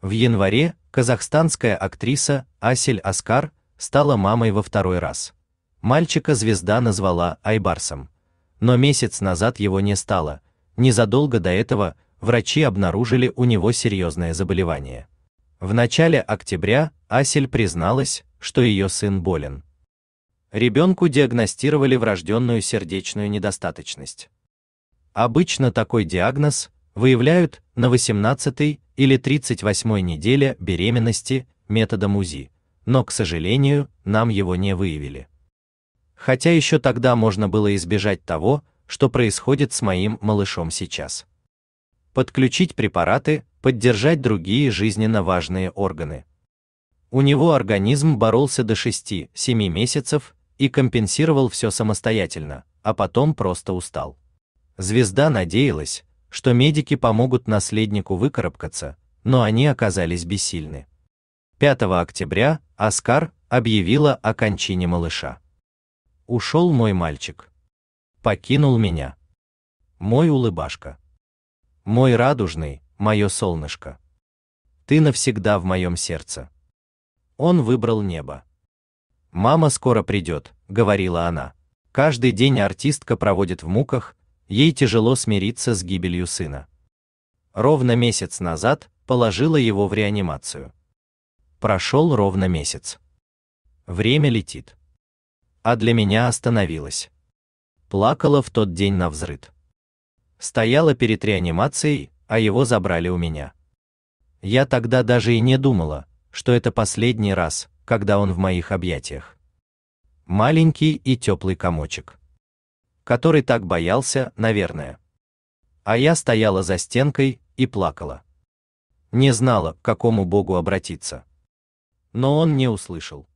В январе казахстанская актриса Асель Аскар стала мамой во второй раз. Мальчика звезда назвала Айбарсом, но месяц назад его не стало. Незадолго до этого врачи обнаружили у него серьезное заболевание. В начале октября Асель призналась, что ее сын болен. Ребенку диагностировали врожденную сердечную недостаточность. Обычно такой диагноз выявляют на 18-й или 38-й неделе беременности методом УЗИ, но, к сожалению, нам его не выявили. Хотя еще тогда можно было избежать того, что происходит с моим малышом сейчас. Подключить препараты, поддержать другие жизненно важные органы. У него организм боролся до 6-7 месяцев и компенсировал все самостоятельно, а потом просто устал. Звезда надеялась, что медики помогут наследнику выкарабкаться, но они оказались бессильны. 5 октября Оскар объявила о кончине малыша. Ушел мой мальчик. Покинул меня. Мой улыбашка. Мой радужный, мое солнышко. Ты навсегда в моем сердце. Он выбрал небо. Мама скоро придет, говорила она. Каждый день артистка проводит в муках, Ей тяжело смириться с гибелью сына. Ровно месяц назад положила его в реанимацию. Прошел ровно месяц. Время летит. А для меня остановилось. Плакала в тот день на взрыд. Стояла перед реанимацией, а его забрали у меня. Я тогда даже и не думала, что это последний раз, когда он в моих объятиях. Маленький и теплый комочек который так боялся, наверное. А я стояла за стенкой и плакала. Не знала, к какому богу обратиться. Но он не услышал.